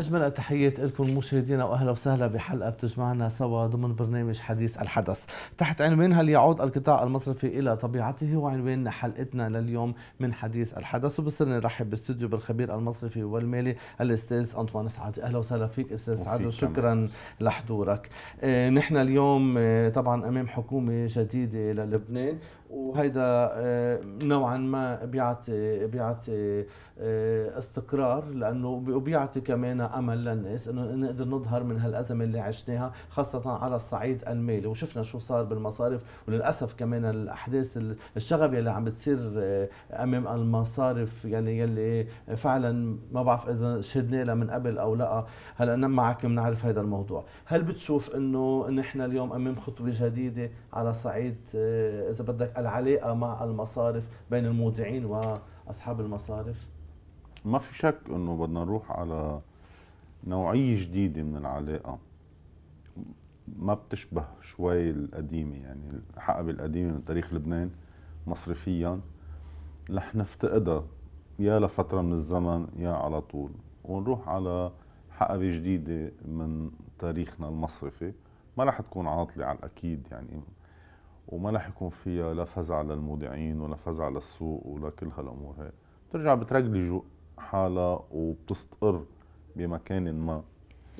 أجمل التحيات لكم مشاهدينا وأهلا وسهلا بحلقة بتجمعنا سوا ضمن برنامج حديث الحدث تحت عنوان هل يعود القطاع المصرفي إلى طبيعته وعنوان حلقتنا لليوم من حديث الحدث وبصرنا نرحب باستوديو بالخبير المصرفي والمالي الأستاذ أنطوان سعد أهلا وسهلا فيك أستاذ سعد وشكرا لحضورك آه، نحن اليوم آه، طبعا أمام حكومة جديدة للبنان وهيدا آه، نوعا ما بيعطي بيعطي استقرار لانه بيعطي كمان امل للناس انه نقدر نظهر من هالازمه اللي عشناها خاصه على الصعيد المالي وشفنا شو صار بالمصارف وللاسف كمان الاحداث الشغب يلي عم بتصير آه، امام المصارف يعني يلي فعلا ما بعرف اذا شهدنا لها من قبل او لا هلا معك بنعرف هذا الموضوع هل بتشوف انه نحن اليوم امام خطوه جديده على صعيد آه، اذا بدك العلاقه مع المصارف بين المودعين واصحاب المصارف ما في شك انه بدنا نروح على نوعية جديدة من العلاقة ما بتشبه شوي القديمة يعني الحقبة القديمة من تاريخ لبنان مصرفيا رح نفتقدها يا لفترة من الزمن يا على طول ونروح على حقبة جديدة من تاريخنا المصرفي ما رح تكون عاطلة على الأكيد يعني وما رح يكون فيها لا فزع للمودعين ولا فزع للسوق ولا كل هالأمور هي بترجع بترجلي حالها وبتستقر بمكان ما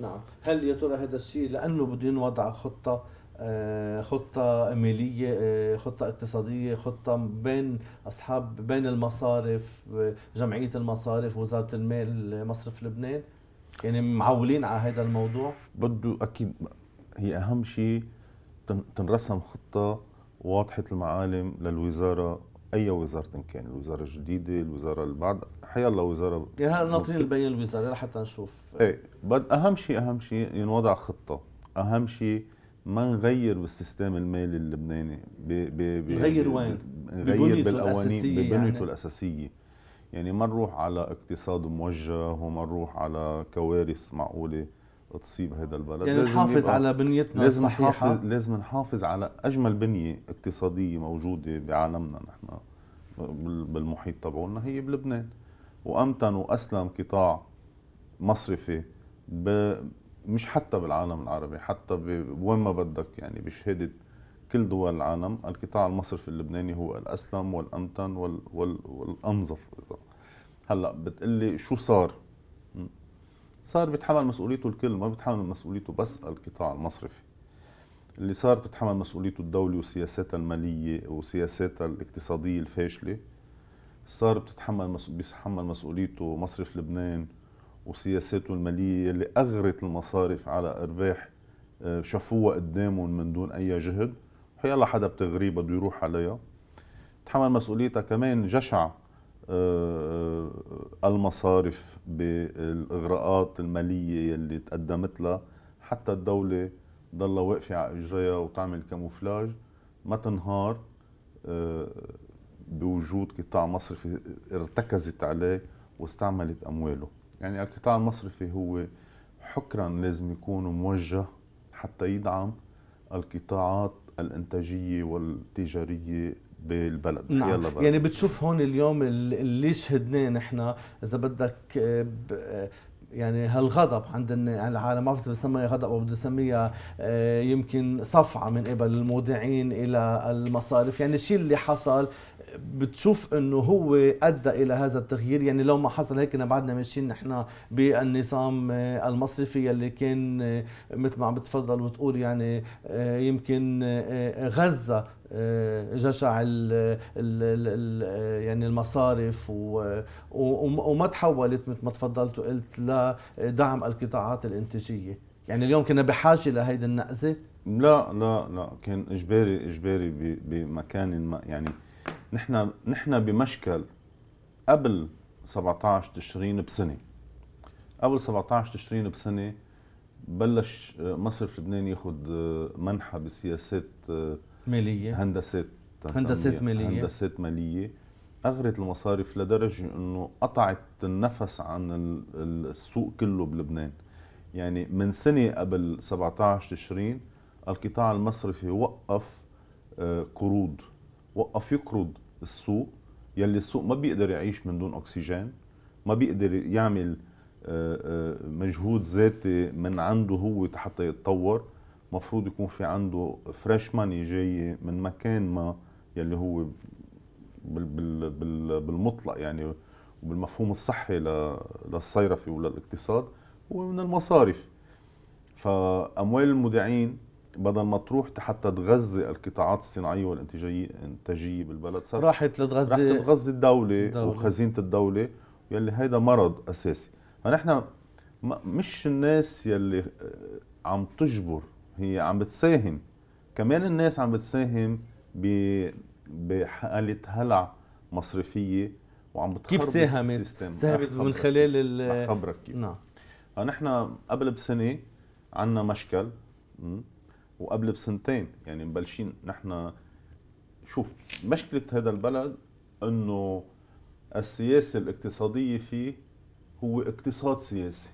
نعم هل يا ترى هذا الشيء لانه بده ينوضع خطه آه، خطة مالية آه، خطة اقتصادية خطة بين أصحاب بين المصارف آه، جمعية المصارف وزارة المال مصرف لبنان يعني معولين على هذا الموضوع بده أكيد هي أهم شيء تنرسم خطة واضحة المعالم للوزارة اي وزاره كان الوزاره الجديده الوزاره اللي بعد الله وزاره يعني ناطرين البيان الوزاره لحتى نشوف ايه بد اهم شيء اهم شيء ينوضع خطه اهم شيء ما نغير بالسيستم المالي اللبناني ب ب نغير وين؟ نغير بالقوانين ببنيته يعني. الاساسيه يعني ما نروح على اقتصاد موجه وما نروح على كوارث معقوله تصيب هذا البلد يعني لازم نحافظ على بنيتنا لازم الصحيحة نحافظ لازم نحافظ على أجمل بنية اقتصادية موجودة بعالمنا نحن بالمحيط تبعولنا هي بلبنان وأمتن وأسلم قطاع مصرفي ب... مش حتى بالعالم العربي حتى ب... وين ما بدك يعني بشهادة كل دول العالم القطاع المصرفي اللبناني هو الأسلم والأمتن وال... وال... والأنظف هلا بتقلي شو صار صار بيتحمل مسؤوليته الكل ما بيتحمل مسؤوليته بس القطاع المصرفي اللي صار بتتحمل مسؤوليته الدولة وسياساتها المالية وسياساتها الاقتصادية الفاشلة صار بتتحمل بيتحمل مسؤوليته مصرف لبنان وسياساته المالية اللي أغرت المصارف على أرباح آه، شافوها قدامهم من دون أي جهد ويلا حدا بتغريه بده يروح عليها تحمل مسؤوليتها كمان جشع آه، آه، المصارف بالاغراءات الماليه يلي تقدمت لها حتى الدوله ضل واقفه على اجريها وتعمل كاموفلاج ما تنهار آه، بوجود قطاع مصرفي ارتكزت عليه واستعملت امواله يعني القطاع المصرفي هو حكرا لازم يكون موجه حتى يدعم القطاعات الانتاجيه والتجاريه بالبلد نعم. يلا بقى. يعني بتشوف هون اليوم اللي شهدناه نحن اذا بدك آه، آه، يعني هالغضب عند العالم ما بدي اسميها غضب او بدي اسميها آه، يمكن صفعه من قبل المودعين الى المصارف يعني الشيء اللي حصل بتشوف انه هو ادى الى هذا التغيير يعني لو ما حصل هيك كنا بعدنا ماشيين نحن بالنظام آه، المصرفي يلي كان آه، مثل ما عم بتفضل وتقول يعني آه، يمكن غزه جشع ال ال ال يعني المصارف وما تحولت مثل ما تفضلت وقلت لدعم القطاعات الانتاجيه يعني اليوم كنا بحاجه لهيدي النقزه لا لا لا كان اجباري اجباري بمكان ما يعني نحن نحن بمشكل قبل 17 تشرين بسنه قبل 17 تشرين بسنه بلش آه، مصرف لبنان ياخذ آه، منحة بسياسات آه، مالية هندسات هندسات مالية هندسات مالية أغرت المصارف لدرجة أنه قطعت النفس عن السوق كله بلبنان يعني من سنة قبل 17 تشرين القطاع المصرفي وقف قروض وقف يقرض السوق يلي السوق ما بيقدر يعيش من دون اكسجين ما بيقدر يعمل آه، آه، مجهود ذاتي من عنده هو حتى يتطور مفروض يكون في عنده فريش ماني جاية من مكان ما يلي هو بالمطلق يعني وبالمفهوم الصحي للصيرفة وللاقتصاد هو من المصارف فأموال المودعين بدل ما تروح حتى تغذي القطاعات الصناعيه والانتاجيه بالبلد صار راحت لتغذي راحت تغذي الدوله دولة. وخزينه الدوله يلي هيدا مرض اساسي فنحن مش الناس يلي آه، عم تجبر هي عم بتساهم كمان الناس عم بتساهم بحالة هلع مصرفية وعم بتخرب كيف ساهمت؟ ساهمت من خلال ال كيف نعم فنحن قبل بسنة عنا مشكل وقبل بسنتين يعني مبلشين نحن شوف مشكله هذا البلد انه السياسه الاقتصاديه فيه هو اقتصاد سياسي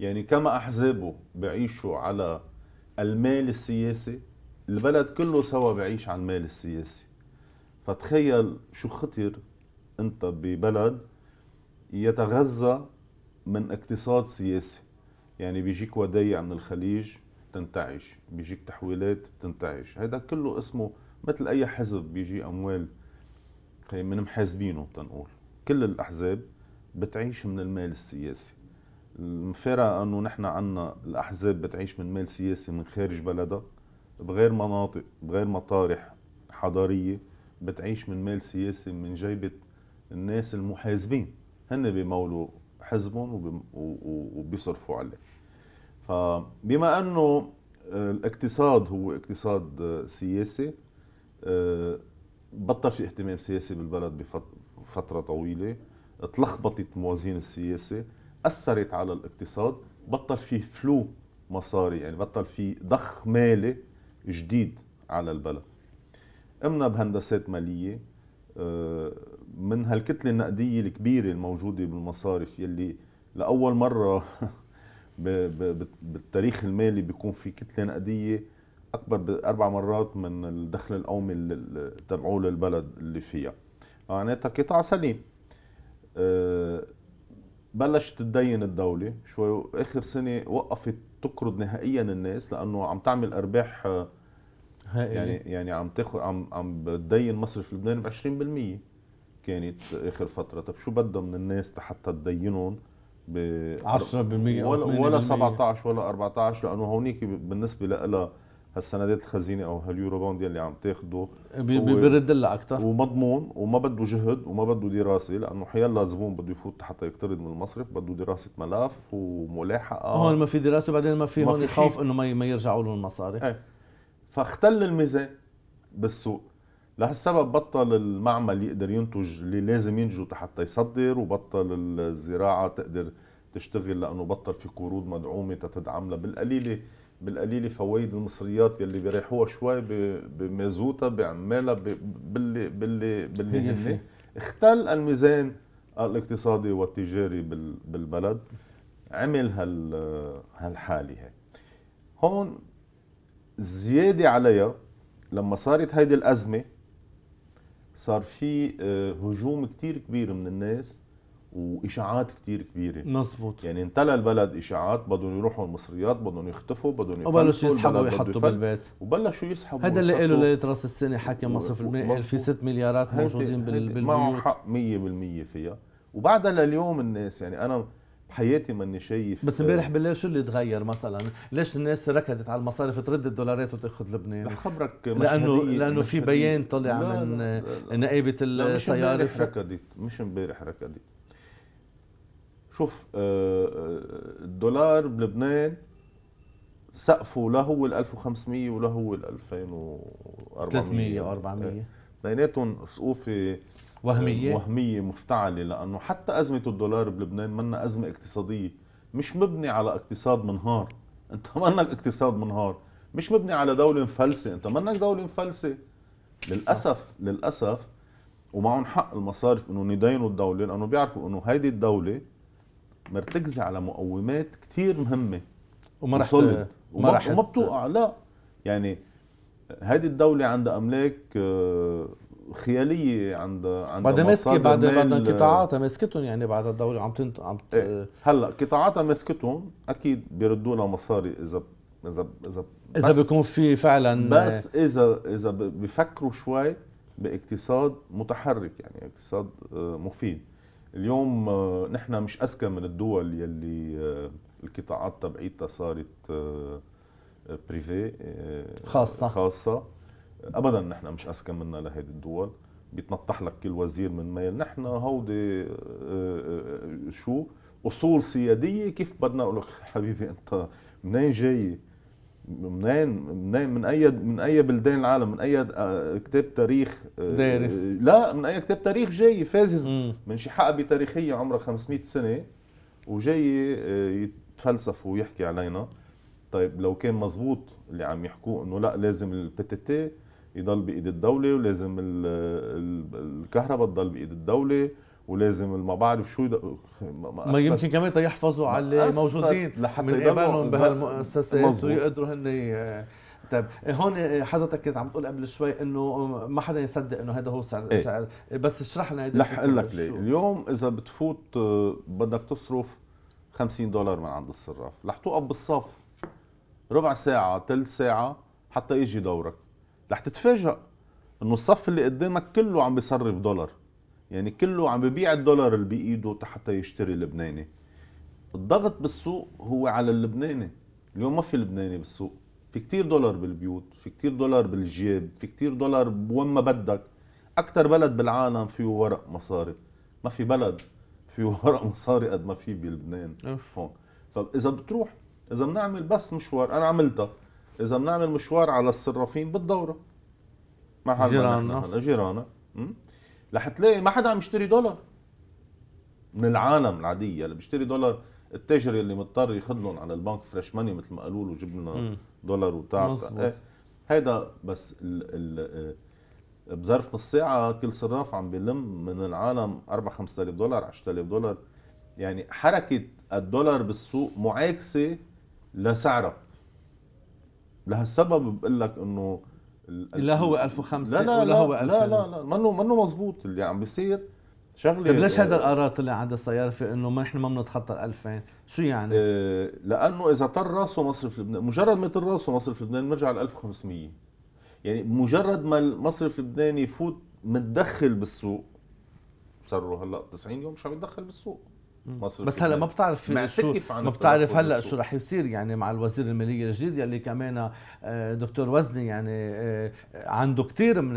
يعني كما احزابه بعيشوا على المال السياسي البلد كله سوا بعيش على المال السياسي فتخيل شو خطر انت ببلد يتغذى من اقتصاد سياسي يعني بيجيك وديع من الخليج بتنتعش بيجيك تحويلات بتنتعش هيدا كله اسمه مثل اي حزب بيجي اموال من محاسبينه تنقول كل الاحزاب بتعيش من المال السياسي المفارقه انه نحن عنا الاحزاب بتعيش من مال سياسي من خارج بلدها بغير مناطق بغير مطارح حضاريه بتعيش من مال سياسي من جيبه الناس المحاسبين هن بيمولوا حزبهم وبيصرفوا عليه فبما انه آه، الاقتصاد هو اقتصاد آه، سياسي آه، بطل في اهتمام سياسي بالبلد بفتره طويله تلخبطت موازين السياسه اثرت على الاقتصاد بطل في فلو مصاري يعني بطل في ضخ مالي جديد على البلد امنا بهندسات ماليه من هالكتله النقديه الكبيره الموجوده بالمصارف يلي لاول مره بالتاريخ المالي بيكون في كتله نقديه اكبر باربع مرات من الدخل القومي تبعوه للبلد اللي فيها معناتها يعني قطاع سليم آه، بلشت تدين الدولة شوي آخر سنة وقفت تقرض نهائيا الناس لأنه عم تعمل أرباح آه، هائلة يعني يعني عم تاخذ عم عم بتدين مصرف لبنان ب 20% كانت آخر فترة، طيب شو بدها من الناس حتى تدينهم ب 10% ولا, ولا 17 ولا 14 لانه هونيك بالنسبه لها هالسندات الخزينه او هاليورو بوند اللي عم تاخده بيرد لها اكثر ومضمون وما بده جهد وما بده دراسه لانه حيلا زبون بده يفوت حتى يقترض من المصرف بده دراسه ملف وملاحقه هون ما في دراسه وبعدين ما في هون خوف انه ما يرجعوا له المصاري ايه فاختل الميزان بالسوق لهالسبب بطل المعمل يقدر ينتج اللي لازم ينتجه حتى يصدر وبطل الزراعه تقدر تشتغل لانه بطل في قروض مدعومه تدعم بالقليله بالقليله فوائد المصريات يلي بيريحوها شوي بمازوتها بعمالها باللي باللي باللي هن اختل الميزان الاقتصادي والتجاري بالبلد عمل هال هالحاله هي هون زياده عليها لما صارت هيدي الازمه صار في آه، هجوم كتير كبير من الناس واشاعات كتير كبيره مزبوط يعني انتلى البلد اشاعات بدهم يروحوا المصريات بدهم يختفوا بدهم يفلسوا وبلشوا يسحبوا يحطوا بالبيت وبلشوا يسحبوا هذا اللي قالوا ليله راس السنه حكى مصرف المالي قال في 6 مليارات موجودين بالبيوت معه حق 100% فيها وبعدها لليوم الناس يعني انا بحياتي ماني شايف بس امبارح بالليل شو اللي تغير مثلا؟ ليش الناس ركضت على المصارف ترد الدولارات وتاخذ لبنان؟ رح خبرك لانه لانه في بيان طلع لا من مش امبارح ركضت مش امبارح ركضت شوف آه، آه، الدولار بلبنان سقفه لا هو ال 1500 ولا هو ال 2400 300 و 400 بيناتهم سقوفه وهميه وهميه مفتعله لانه حتى ازمه الدولار بلبنان منا ازمه اقتصاديه مش مبني على اقتصاد منهار انت منك اقتصاد منهار مش مبني على دوله مفلسه انت منك دوله مفلسه للاسف صح. للاسف ومعهم حق المصارف انهم يدينوا الدوله لانه بيعرفوا انه هيدي الدوله مرتكزه على مقومات كثير مهمه وما رح وما رح وما بتوقع لا يعني هذه الدولة عندها أملاك آه، خياليه عند عند بعد ماسكه بعد بعد قطاعاتها ماسكتهم يعني بعد الدوله عم تنت عم ت... إيه. هلا قطاعاتها ماسكتهم اكيد بيردوا لها مصاري اذا اذا اذا اذا بيكون في فعلا بس إيه. اذا اذا بفكروا شوي باقتصاد متحرك يعني اقتصاد آه، مفيد اليوم آه، نحن مش اذكى من الدول يلي آه، القطاعات تبعيتها صارت بريفي خاصه خاصه ابدا نحن مش اذكى منا لهيدي الدول بيتنطح لك كل وزير من ميل نحن هودي آه، آه، شو اصول سياديه كيف بدنا اقول لك حبيبي انت منين جاي منين منين من اي من اي بلدان العالم من اي آه، كتاب تاريخ دارف لا من اي كتاب تاريخ جاي فازز م. من شي حقبه تاريخيه عمرها 500 سنه وجاي يتفلسف ويحكي علينا طيب لو كان مزبوط اللي عم يحكوه انه لا لازم البي تي تي يضل بايد الدوله ولازم الكهرباء تضل بايد الدوله ولازم ما بعرف شو يد... ما, ما يمكن كمان تيحفظوا على الموجودين من ايمانهم بهالمؤسسات ويقدروا هن آه، طيب هون آه، حضرتك كنت عم تقول قبل شوي انه ما حدا يصدق انه هذا هو سعر إيه؟ سعر بس اشرح لنا رح اقول لك ليه اليوم اذا بتفوت آه، بدك تصرف 50 دولار من عند الصراف رح توقف بالصف ربع ساعه ثلث ساعه حتى يجي دورك رح تتفاجئ انه الصف اللي قدامك كله عم بيصرف دولار يعني كله عم ببيع الدولار اللي بايده حتى يشتري لبناني الضغط بالسوق هو على اللبناني اليوم ما في لبناني بالسوق في كتير دولار بالبيوت في كتير دولار بالجيب في كتير دولار وين ما بدك اكثر بلد بالعالم فيه ورق مصاري ما في بلد فيه ورق مصاري قد ما في بلبنان فاذا بتروح اذا بنعمل بس مشوار انا عملتها اذا بنعمل مشوار على الصرافين بالدوره مع جيراننا هلا جيراننا رح تلاقي ما حدا عم يشتري دولار من العالم العاديه اللي بيشتري دولار التاجر اللي مضطر ياخذ لهم على البنك فريش ماني مثل ما قالوا له جبنا دولار وتاع إيه. هيدا بس ال ال آه، بظرف نص ساعة كل صراف عم بيلم من العالم 4 5000 دولار 10000 دولار يعني حركة الدولار بالسوق معاكسة لسعرها لهالسبب بقول لك انه لا هو 1005 لا لا ولا هو 2000 لا لا لا منه منه مضبوط اللي عم بيصير شغله طيب ليش هذا آه، القرار طلع عند السياره في انه ما نحن ما بنتخطى 2000 شو يعني إيه لانه اذا طر راسه مصرف لبنان مجرد ما طر راسه مصرف لبنان بنرجع ل 1500 يعني مجرد ما المصرف اللبناني يفوت متدخل بالسوق صاروا هلا 90 يوم مش عم يتدخل بالسوق مصر بس هلا ما بتعرف شو ما بتعرف هلا شو رح يصير يعني مع الوزير الماليه الجديد يلي كمان آه، دكتور وزني يعني آه، عنده كثير من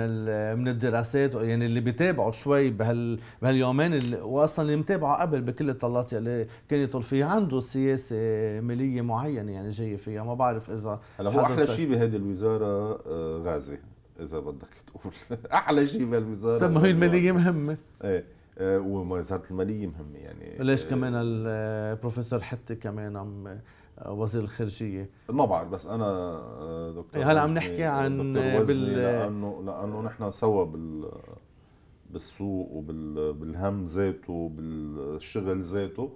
من الدراسات يعني اللي بيتابعوا شوي بهال بهاليومين واصلا اللي متابعه قبل بكل الطلات يلي كان يطل فيها عنده سياسه ماليه معينه يعني جاي فيها ما بعرف اذا هلا هو احلى شيء بهذه الوزاره آه، غازي اذا بدك تقول احلى شيء بهالوزاره طب ما هي الماليه مهمه ايه آه، ووزاره الماليه مهمه يعني ليش آه، كمان البروفيسور آه، حتى كمان عم وزير الخارجيه ما بعرف بس انا دكتور إيه، هلا عم نحكي عن بال لانه لانه نحن سوا بال بالسوق وبالهم ذاته وبالشغل ذاته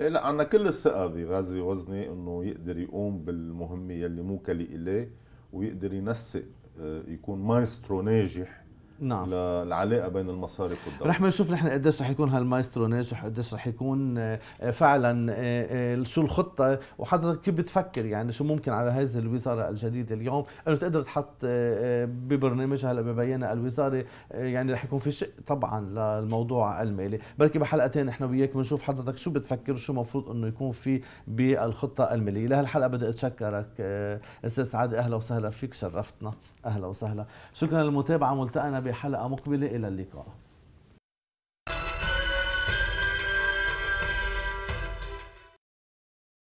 إيه، لا عندنا كل الثقه بغازي وزني انه يقدر يقوم بالمهمه يلي موكله اليه ويقدر ينسق يكون مايسترو ناجح نعم للعلاقه بين المصارف والدوله رح نشوف نحن قديش رح يكون هالمايسترو ناجح قديش رح يكون آه، آه، فعلا آه، شو الخطه وحضرتك كيف بتفكر يعني شو ممكن على هذه الوزاره الجديده اليوم انه تقدر تحط ببرنامجها هلا ببيانها الوزاره يعني رح يكون في شق طبعا للموضوع المالي بركي بحلقتين نحن وياك بنشوف حضرتك شو بتفكر شو المفروض انه يكون في بالخطه الماليه لهالحلقه بدي اتشكرك استاذ سعد اهلا وسهلا فيك شرفتنا أهلا وسهلا شكرا للمتابعة ملتقنا بحلقة مقبلة إلى اللقاء